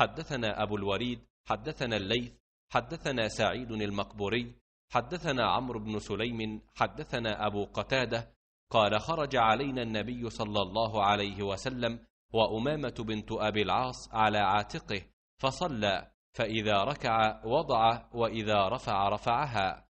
حدثنا أبو الوريد حدثنا الليث حدثنا سعيد المقبوري حدثنا عمرو بن سليم حدثنا أبو قتادة قال خرج علينا النبي صلى الله عليه وسلم وأمامة بنت أبي العاص على عاتقه فصلى فإذا ركع وضع وإذا رفع رفعها